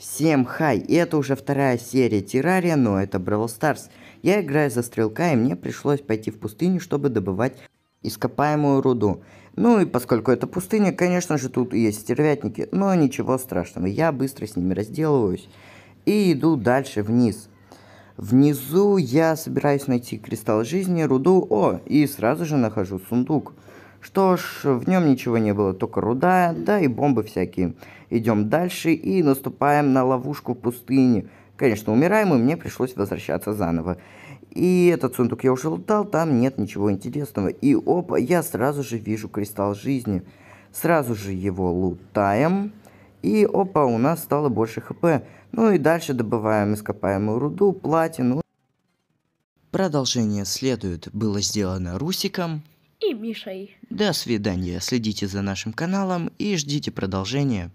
Всем хай! И это уже вторая серия Террария, но это Бравл Старс. Я играю за стрелка, и мне пришлось пойти в пустыню, чтобы добывать ископаемую руду. Ну и поскольку это пустыня, конечно же, тут есть стервятники, но ничего страшного, я быстро с ними разделываюсь и иду дальше вниз. Внизу я собираюсь найти кристалл жизни, руду, о, и сразу же нахожу сундук. Что ж, в нем ничего не было, только руда, да и бомбы всякие. Идем дальше и наступаем на ловушку в пустыне. Конечно, умираем, и мне пришлось возвращаться заново. И этот сундук я уже лутал, там нет ничего интересного. И опа, я сразу же вижу кристалл жизни. Сразу же его лутаем. И опа, у нас стало больше хп. Ну и дальше добываем ископаемую руду, платину. Продолжение следует. Было сделано Русиком и Мишей. До свидания, следите за нашим каналом и ждите продолжения.